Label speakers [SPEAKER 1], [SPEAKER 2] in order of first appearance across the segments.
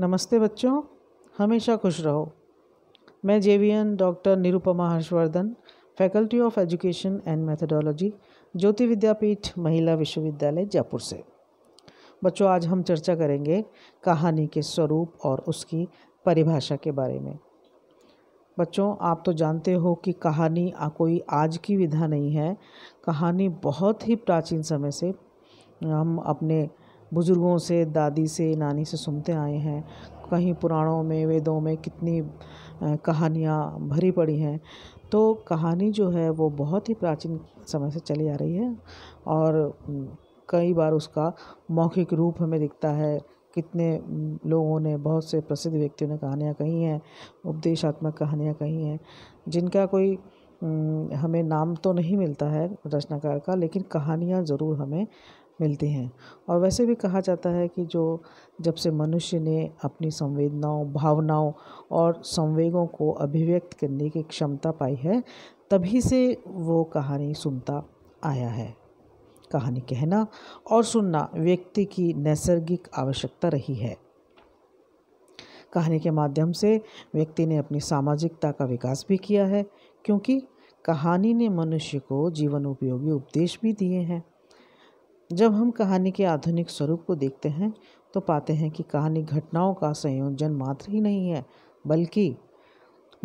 [SPEAKER 1] नमस्ते बच्चों हमेशा खुश रहो मैं JVN doctor Nirupama Harshvardhan faculty of education and methodology Jyoti Vidyapeeth Mahila Vishwavidyalaya Jaipur से बच्चों आज हम चर्चा करेंगे कहानी के स्वरूप और उसकी परिभाषा के बारे में बच्चों आप तो जानते हो कि कहानी कोई आज की विधा नहीं है कहानी बहुत ही प्राचीन समय से हम अपने बुज़ुर्गों से दादी से नानी से सुनते आए हैं कहीं पुराणों में वेदों में कितनी कहानियाँ भरी पड़ी हैं तो कहानी जो है वो बहुत ही प्राचीन समय से चली आ रही है और कई बार उसका मौखिक रूप हमें दिखता है कितने लोगों ने बहुत से प्रसिद्ध व्यक्तियों ने कहानियाँ कही हैं उपदेशात्मक कहानियाँ कही हैं जिनका कोई हम्म, हमें नाम तो नहीं मिलता है रचनाकार का लेकिन कहानियाँ ज़रूर हमें मिलती हैं और वैसे भी कहा जाता है कि जो जब से मनुष्य ने अपनी संवेदनाओं भावनाओं और संवेगों को अभिव्यक्त करने की क्षमता पाई है तभी से वो कहानी सुनता आया है कहानी कहना और सुनना व्यक्ति की नैसर्गिक आवश्यकता रही है कहानी के माध्यम से व्यक्ति ने अपनी सामाजिकता का विकास भी किया है क्योंकि कहानी ने मनुष्य को जीवन उपयोगी उपदेश भी दिए हैं जब हम कहानी के आधुनिक स्वरूप को देखते हैं तो पाते हैं कि कहानी घटनाओं का संयोजन मात्र ही नहीं है बल्कि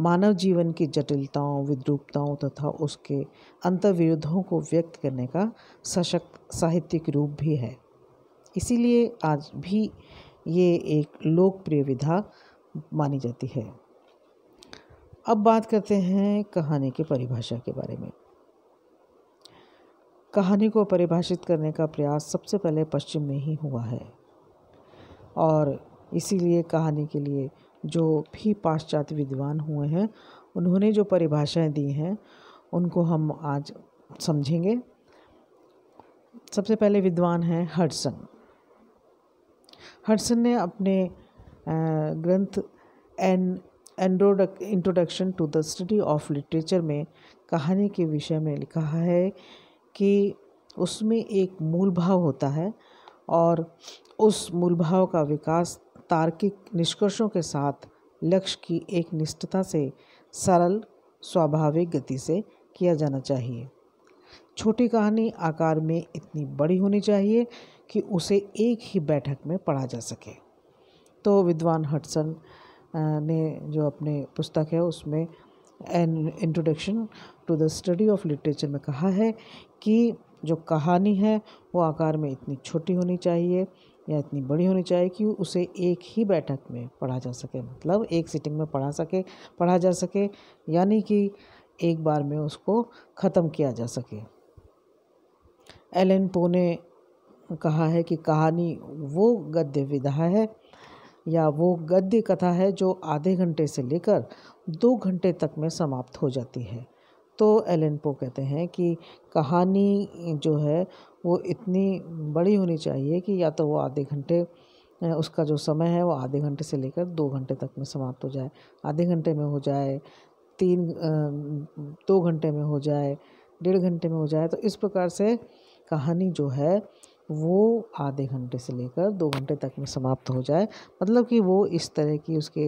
[SPEAKER 1] मानव जीवन की जटिलताओं विद्रूपताओं तथा उसके अंतर्विरोधों को व्यक्त करने का सशक्त साहित्यिक रूप भी है इसीलिए आज भी ये एक लोकप्रिय विधा मानी जाती है अब बात करते हैं कहानी की परिभाषा के बारे में कहानी को परिभाषित करने का प्रयास सबसे पहले पश्चिम में ही हुआ है और इसीलिए कहानी के लिए जो भी पाश्चात्य विद्वान हुए हैं उन्होंने जो परिभाषाएं दी हैं उनको हम आज समझेंगे सबसे पहले विद्वान हैं हडसन हडसन ने अपने ग्रंथ an introduction to the study of literature में कहानी के विषय में लिखा है कि उसमें एक मूल भाव होता है और उस मूल भाव का विकास तार्किक निष्कर्षों के साथ लक्ष्य की एक निष्ठता से सरल स्वाभाविक गति से किया जाना चाहिए छोटी कहानी आकार में इतनी बड़ी होनी चाहिए कि उसे एक ही बैठक में पढ़ा जा सके तो विद्वान हटसन ने जो अपने पुस्तक है उसमें an introduction to the study of literature में कहा है कि जो कहानी है वो आकार में इतनी छोटी होनी चाहिए या इतनी बड़ी होनी चाहिए कि उसे एक ही बैठक में पढ़ा जा सके मतलब एक सिटिंग में पढ़ा सके पढ़ा जा सके यानी कि एक बार में उसको ख़त्म किया जा सके एल एन पो ने कहा है कि कहानी वो गद्य विधा है या वो गद्य कथा है जो आधे घंटे से लेकर दो घंटे तक में समाप्त हो जाती है तो एलन पो कहते हैं कि कहानी जो है वो इतनी बड़ी होनी चाहिए कि या तो वो आधे घंटे उसका जो समय है वो आधे घंटे से लेकर दो घंटे तक में समाप्त हो जाए आधे घंटे में हो जाए तीन दो घंटे में हो जाए डेढ़ घंटे में हो जाए तो इस प्रकार से कहानी जो है वो आधे घंटे से लेकर दो घंटे तक में समाप्त हो जाए मतलब कि वो इस तरह की उसके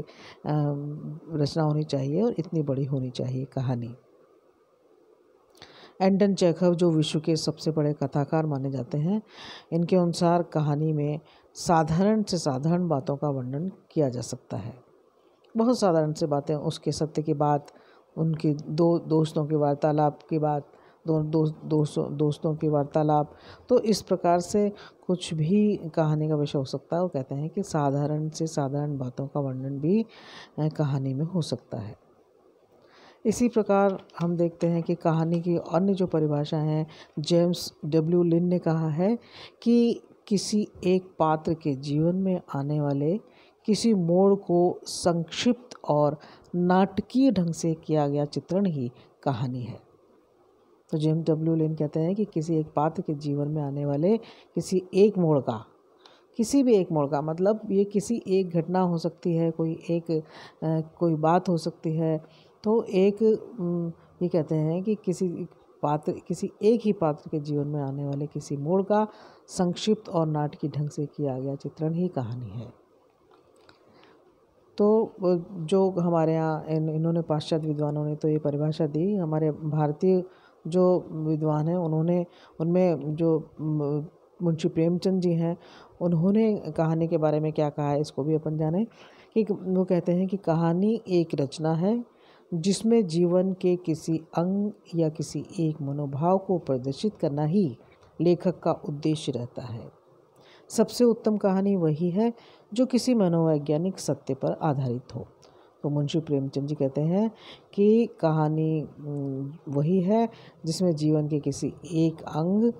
[SPEAKER 1] रचना होनी चाहिए और इतनी बड़ी होनी चाहिए कहानी एंडन चेखव जो विश्व के सबसे बड़े कथाकार माने जाते हैं इनके अनुसार कहानी में साधारण से साधारण बातों का वर्णन किया जा सकता है बहुत साधारण से बातें उसके सत्य की बात उनके दो दोस्तों की वार्तालाप की बात दो, दो, दोस्तों दोस्तों की वार्तालाप तो इस प्रकार से कुछ भी कहानी का विषय हो सकता है वो कहते हैं कि साधारण से साधारण बातों का वर्णन भी कहानी में हो सकता है इसी प्रकार हम देखते हैं कि कहानी की अन्य जो परिभाषा हैं जेम्स डब्ल्यू लिन ने कहा है कि किसी एक पात्र के जीवन में आने वाले किसी मोड़ को संक्षिप्त और नाटकीय ढंग से किया गया चित्रण ही कहानी है तो जेम डब्ल्यू लिन कहते हैं कि किसी एक पात्र के जीवन में आने वाले किसी एक मोड़ का किसी भी एक मोड़ का मतलब ये किसी एक घटना हो सकती है कोई एक आ, कोई बात हो सकती है तो एक ये कहते हैं कि किसी पात्र किसी एक ही पात्र के जीवन में आने वाले किसी मोड़ का संक्षिप्त और नाटकीय ढंग से किया गया चित्रण ही कहानी है तो जो हमारे यहाँ इन, इन्होंने पाश्चात्य विद्वानों ने तो ये परिभाषा दी हमारे भारतीय जो विद्वान हैं उन्होंने उनमें जो मुंशी प्रेमचंद जी हैं उन्होंने कहानी के बारे में क्या कहा है इसको भी अपन जाने कि वो कहते हैं कि कहानी एक रचना है जिसमें जीवन के किसी अंग या किसी एक मनोभाव को प्रदर्शित करना ही लेखक का उद्देश्य रहता है सबसे उत्तम कहानी वही है जो किसी मनोवैज्ञानिक सत्य पर आधारित हो तो मुंशी प्रेमचंद जी कहते हैं कि कहानी वही है जिसमें जीवन के किसी एक अंग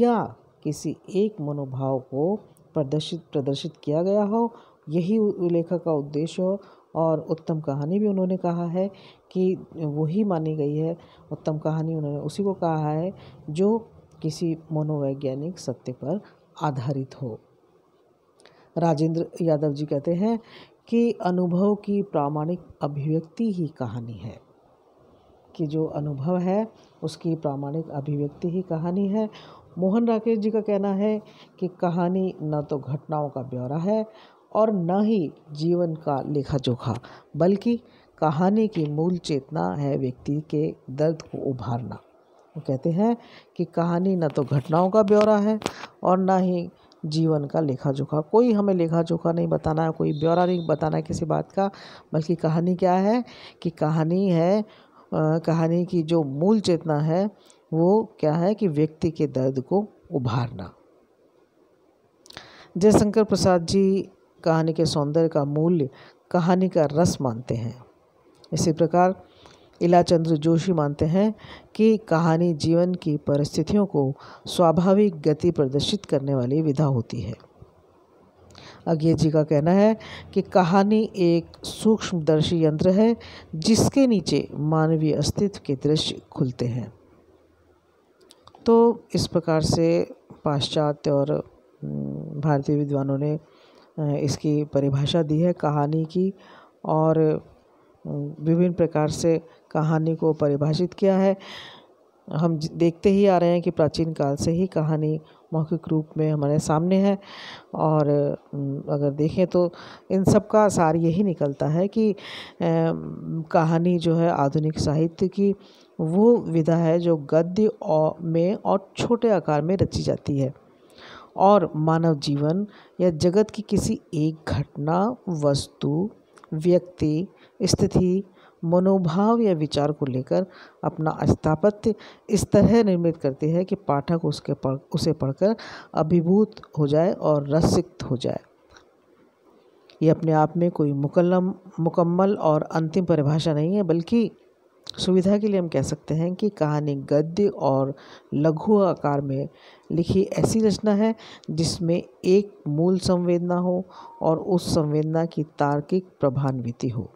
[SPEAKER 1] या किसी एक मनोभाव को प्रदर्शित प्रदर्शित किया गया हो यही लेखक का उद्देश्य हो और उत्तम कहानी भी उन्होंने कहा है कि वही मानी गई है उत्तम कहानी उन्होंने उसी को कहा है जो किसी मनोवैज्ञानिक सत्य पर आधारित हो राजेंद्र यादव जी कहते हैं कि अनुभव की प्रामाणिक अभिव्यक्ति ही कहानी है कि जो अनुभव है उसकी प्रामाणिक अभिव्यक्ति ही कहानी है मोहन राकेश जी का कहना है कि कहानी न तो घटनाओं का ब्यौरा है और न ही जीवन का लेखा जोखा बल्कि कहानी की मूल चेतना है व्यक्ति के दर्द को उभारना वो कहते हैं कि कहानी न तो घटनाओं का ब्यौरा है और न ही जीवन का लेखा जोखा कोई हमें लेखा जोखा नहीं बताना है कोई ब्यौरा नहीं बताना है किसी बात का बल्कि कहानी क्या है कि कहानी है कहानी की जो मूल चेतना है वो क्या है कि व्यक्ति के दर्द को उभारना जयशंकर प्रसाद जी कहानी के सौंदर्य का मूल्य कहानी का रस मानते हैं इसी प्रकार इला चंद्र जोशी मानते हैं कि कहानी जीवन की परिस्थितियों को स्वाभाविक गति प्रदर्शित करने वाली विधा होती है अज्ञे जी का कहना है कि कहानी एक सूक्ष्मदर्शी यंत्र है जिसके नीचे मानवीय अस्तित्व के दृश्य खुलते हैं तो इस प्रकार से पाश्चात्य और भारतीय विद्वानों ने इसकी परिभाषा दी है कहानी की और विभिन्न प्रकार से कहानी को परिभाषित किया है हम देखते ही आ रहे हैं कि प्राचीन काल से ही कहानी मौखिक रूप में हमारे सामने है और अगर देखें तो इन सब का सार यही निकलता है कि कहानी जो है आधुनिक साहित्य की वो विधा है जो गद्य में और छोटे आकार में रची जाती है और मानव जीवन या जगत की किसी एक घटना वस्तु व्यक्ति स्थिति मनोभाव या विचार को लेकर अपना स्थापत्य इस तरह निर्मित करती है कि पाठक उसके पढ़ उसे पढ़कर अभिभूत हो जाए और रसिक्त हो जाए ये अपने आप में कोई मुकलम मुकम्मल और अंतिम परिभाषा नहीं है बल्कि सुविधा के लिए हम कह सकते हैं कि कहानी गद्य और लघु आकार में लिखी ऐसी रचना है जिसमें एक मूल संवेदना हो और उस संवेदना की तार्किक प्रभान्विति हो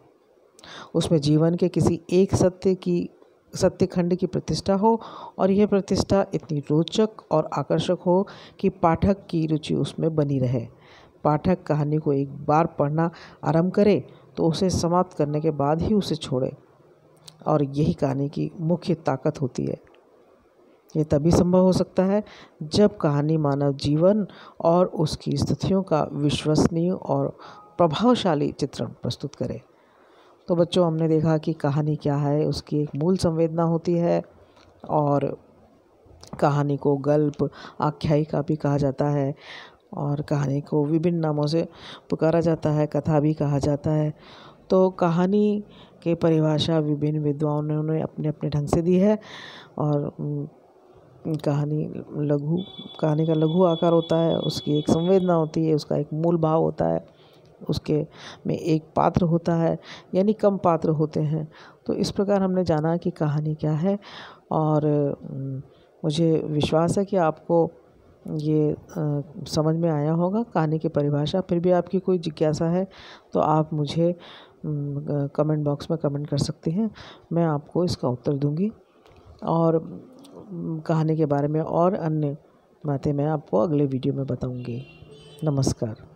[SPEAKER 1] उसमें जीवन के किसी एक सत्य की सत्यखंड की प्रतिष्ठा हो और यह प्रतिष्ठा इतनी रोचक और आकर्षक हो कि पाठक की रुचि उसमें बनी रहे पाठक कहानी को एक बार पढ़ना आरंभ करे तो उसे समाप्त करने के बाद ही उसे छोड़े और यही कहानी की मुख्य ताकत होती है ये तभी संभव हो सकता है जब कहानी मानव जीवन और उसकी स्थितियों का विश्वसनीय और प्रभावशाली चित्रण प्रस्तुत करे तो बच्चों हमने देखा कि कहानी क्या है उसकी एक मूल संवेदना होती है और कहानी को गल्प आख्यायिका भी कहा जाता है और कहानी को विभिन्न नामों से पुकारा जाता है कथा भी कहा जाता है तो कहानी की परिभाषा विभिन्न विद्वानों ने अपने अपने ढंग से दी है और कहानी लघु कहानी का लघु आकार होता है उसकी एक संवेदना होती है उसका एक मूल भाव होता है उसके में एक पात्र होता है यानी कम पात्र होते हैं तो इस प्रकार हमने जाना कि कहानी क्या है और मुझे विश्वास है कि आपको ये आ, समझ में आया होगा कहानी की परिभाषा फिर भी आपकी कोई जिज्ञासा है तो आप मुझे कमेंट बॉक्स में कमेंट कर सकते हैं मैं आपको इसका उत्तर दूंगी और कहानी के बारे में और अन्य बातें मैं आपको अगले वीडियो में बताऊंगी नमस्कार